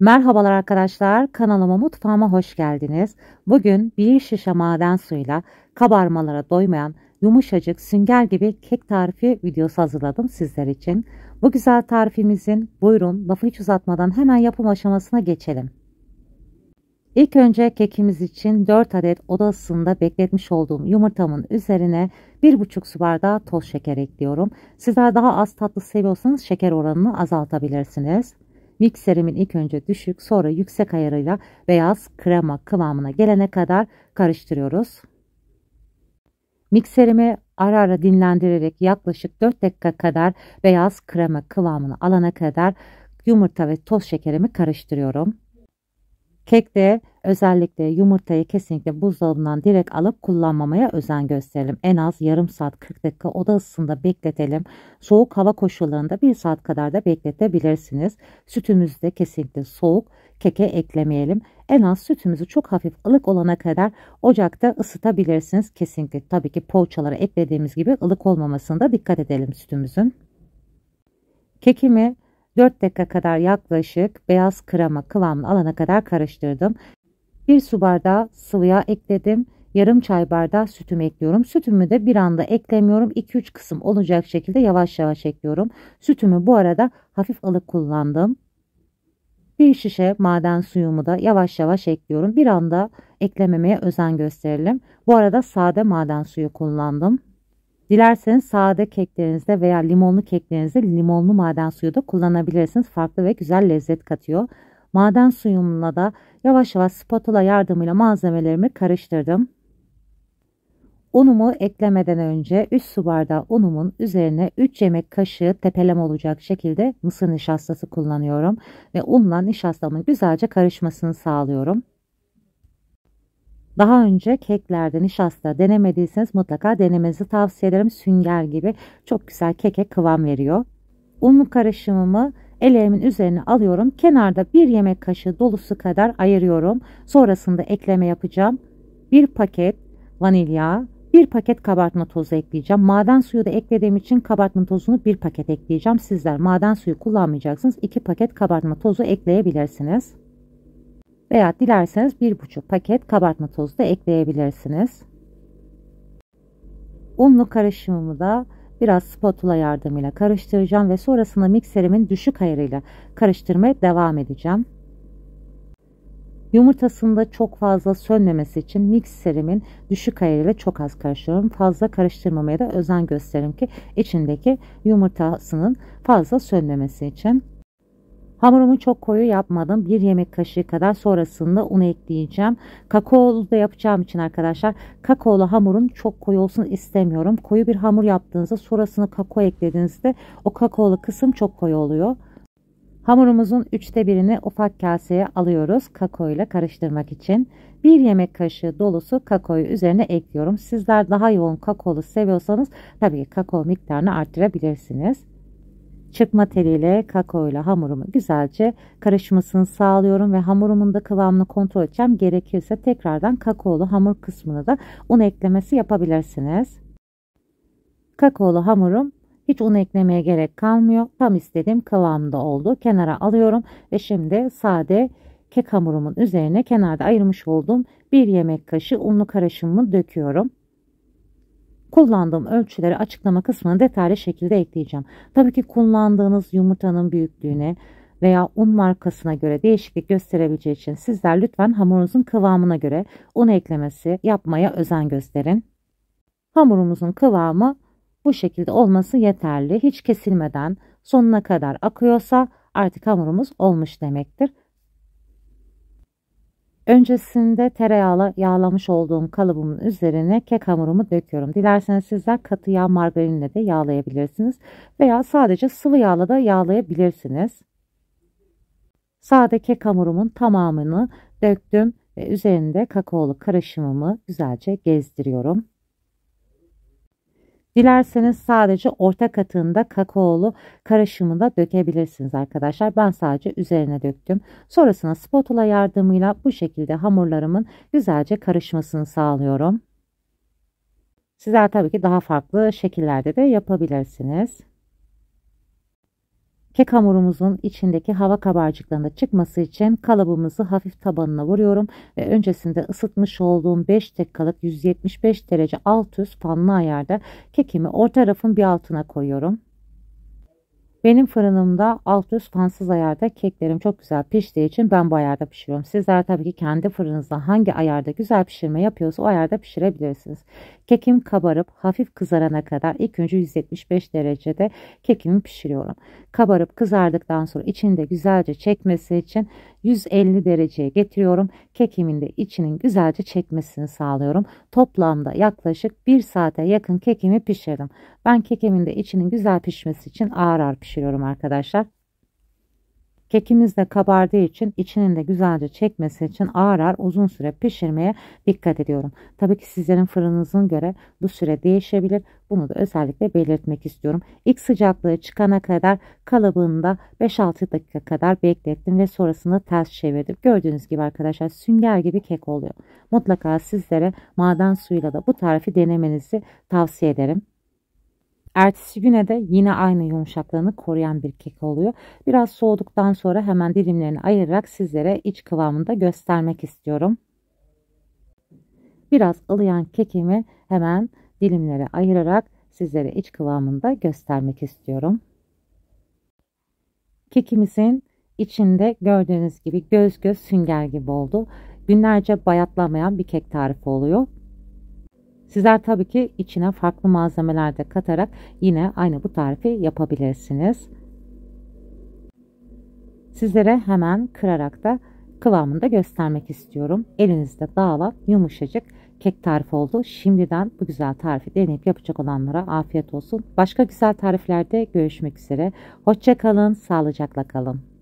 Merhabalar arkadaşlar kanalıma mutfağıma hoş geldiniz. Bugün bir şişe maden suyuyla kabarmalara doymayan yumuşacık sünger gibi kek tarifi videosu hazırladım sizler için. Bu güzel tarifimizin buyurun lafı hiç uzatmadan hemen yapım aşamasına geçelim. İlk önce kekimiz için 4 adet odasında bekletmiş olduğum yumurtamın üzerine 1,5 su bardağı toz şeker ekliyorum. Sizler daha az tatlı seviyorsanız şeker oranını azaltabilirsiniz. Mikserimin ilk önce düşük sonra yüksek ayarıyla beyaz krema kıvamına gelene kadar karıştırıyoruz. Mikserimi ara ara dinlendirerek yaklaşık 4 dakika kadar beyaz krema kıvamını alana kadar yumurta ve toz şekerimi karıştırıyorum. Kekte özellikle yumurtayı kesinlikle buzdolabından direkt alıp kullanmamaya özen gösterelim. En az yarım saat 40 dakika oda ısısında bekletelim. Soğuk hava koşullarında 1 saat kadar da bekletebilirsiniz. Sütümüzü de kesinlikle soğuk keke eklemeyelim. En az sütümüzü çok hafif ılık olana kadar ocakta ısıtabilirsiniz. Kesinlikle tabii ki poğaçalara eklediğimiz gibi ılık olmamasında dikkat edelim sütümüzün. Kekimi 4 dakika kadar yaklaşık beyaz krema kıvamlı alana kadar karıştırdım. 1 su bardağı sıvı yağ ekledim. Yarım çay bardağı sütümü ekliyorum. Sütümü de bir anda eklemiyorum. 2-3 kısım olacak şekilde yavaş yavaş ekliyorum. Sütümü bu arada hafif ılık kullandım. Bir şişe maden suyumu da yavaş yavaş ekliyorum. Bir anda eklememeye özen gösterelim. Bu arada sade maden suyu kullandım. Dilerseniz sade keklerinizde veya limonlu keklerinizde limonlu maden suyu da kullanabilirsiniz. Farklı ve güzel lezzet katıyor. Maden suyumla da yavaş yavaş spatula yardımıyla malzemelerimi karıştırdım. Unumu eklemeden önce 3 su bardağı unumun üzerine 3 yemek kaşığı tepelem olacak şekilde mısır nişastası kullanıyorum ve unla nişastamın güzelce karışmasını sağlıyorum. Daha önce keklerde nişasta denemediyseniz mutlaka denemenizi tavsiye ederim. Sünger gibi çok güzel keke kıvam veriyor. Unlu karışımımı eleğimin üzerine alıyorum. Kenarda bir yemek kaşığı dolusu kadar ayırıyorum. Sonrasında ekleme yapacağım. Bir paket vanilya, bir paket kabartma tozu ekleyeceğim. Maden suyu da eklediğim için kabartma tozunu bir paket ekleyeceğim. Sizler maden suyu kullanmayacaksınız. 2 paket kabartma tozu ekleyebilirsiniz. Veya dilerseniz 1,5 paket kabartma tozu da ekleyebilirsiniz. Unlu karışımımı da biraz spatula yardımıyla karıştıracağım ve sonrasında mikserimin düşük ayarıyla karıştırmaya devam edeceğim. Yumurtasında çok fazla sönmemesi için mikserimin düşük ayarıyla çok az karıştırıyorum. Fazla karıştırmamaya da özen gösteririm ki içindeki yumurtasının fazla sönmemesi için. Hamurumu çok koyu yapmadım. Bir yemek kaşığı kadar sonrasında un ekleyeceğim. Kakaolu da yapacağım için arkadaşlar kakaolu hamurun çok koyu olsun istemiyorum. Koyu bir hamur yaptığınızda sonrasına kakao eklediğinizde o kakaolu kısım çok koyu oluyor. Hamurumuzun üçte birini ufak kaseye alıyoruz kakao ile karıştırmak için. Bir yemek kaşığı dolusu kakaoyu üzerine ekliyorum. Sizler daha yoğun kakaolu seviyorsanız tabii kakao miktarını artırabilirsiniz. Çıkma teliyle kakao ile hamurumu güzelce karışmasını sağlıyorum ve hamurumun da kıvamını kontrol edeceğim. Gerekirse tekrardan kakaolu hamur kısmını da un eklemesi yapabilirsiniz. Kakaolu hamurum hiç un eklemeye gerek kalmıyor. Tam istediğim kıvamda oldu. Kenara alıyorum ve şimdi sade kek hamurumun üzerine kenarda ayırmış olduğum bir yemek kaşığı unlu karışımımı döküyorum. Kullandığım ölçüleri açıklama kısmına detaylı şekilde ekleyeceğim. Tabii ki kullandığınız yumurtanın büyüklüğüne veya un markasına göre değişiklik gösterebileceği için sizler lütfen hamurunuzun kıvamına göre un eklemesi yapmaya özen gösterin. Hamurumuzun kıvamı bu şekilde olması yeterli. Hiç kesilmeden sonuna kadar akıyorsa artık hamurumuz olmuş demektir. Öncesinde tereyağla yağlamış olduğum kalıbımın üzerine kek hamurumu döküyorum. Dilerseniz sizler katı yağ margarinle de yağlayabilirsiniz veya sadece sıvı yağla da yağlayabilirsiniz. Sade kek hamurumun tamamını döktüm ve üzerinde kakaolu karışımımı güzelce gezdiriyorum. Dilerseniz sadece orta katında kakaolu karışımı da dökebilirsiniz arkadaşlar. Ben sadece üzerine döktüm. Sonrasında spatula yardımıyla bu şekilde hamurlarımın güzelce karışmasını sağlıyorum. Sizler tabii ki daha farklı şekillerde de yapabilirsiniz. Kek hamurumuzun içindeki hava kabarcıklarında çıkması için kalıbımızı hafif tabanına vuruyorum ve öncesinde ısıtmış olduğum 5 tek kalıp 175 derece alt üst fanlı ayarda kekimi orta rafın bir altına koyuyorum. Benim fırınımda alt üst fansız ayarda keklerim çok güzel piştiği için ben bu ayarda pişiriyorum. Sizler tabii ki kendi fırınınızda hangi ayarda güzel pişirme yapıyorsa o ayarda pişirebilirsiniz. Kekim kabarıp hafif kızarana kadar ilk önce 175 derecede kekimi pişiriyorum. Kabarıp kızardıktan sonra içinde güzelce çekmesi için 150 dereceye getiriyorum. Kekimin de içinin güzelce çekmesini sağlıyorum. Toplamda yaklaşık 1 saate yakın kekimi pişirdim. Ben kekimin de içinin güzel pişmesi için ağır ağır pişiriyorum pişiriyorum arkadaşlar. Kekimiz de kabardığı için içinin de güzelce çekmesi için ağır ağır uzun süre pişirmeye dikkat ediyorum. Tabii ki sizlerin fırınınızın göre bu süre değişebilir. Bunu da özellikle belirtmek istiyorum. İlk sıcaklığı çıkana kadar kalıbında 5-6 dakika kadar beklettim ve sonrasında ters çevirdim. Gördüğünüz gibi arkadaşlar sünger gibi kek oluyor. Mutlaka sizlere maden suyuyla da bu tarifi denemenizi tavsiye ederim. Ertesi güne de yine aynı yumuşaklığını koruyan bir kek oluyor. Biraz soğuduktan sonra hemen dilimlerini ayırarak sizlere iç kıvamını da göstermek istiyorum. Biraz ılıyan kekimi hemen dilimlere ayırarak sizlere iç kıvamını da göstermek istiyorum. Kekimizin içinde gördüğünüz gibi göz göz sünger gibi oldu. Günlerce bayatlamayan bir kek tarifi oluyor. Sizler tabii ki içine farklı malzemeler de katarak yine aynı bu tarifi yapabilirsiniz. Sizlere hemen kırarak da kıvamını da göstermek istiyorum. Elinizde dağılan yumuşacık kek tarifi oldu. Şimdiden bu güzel tarifi deneyip yapacak olanlara afiyet olsun. Başka güzel tariflerde görüşmek üzere. Hoşçakalın, sağlıcakla kalın.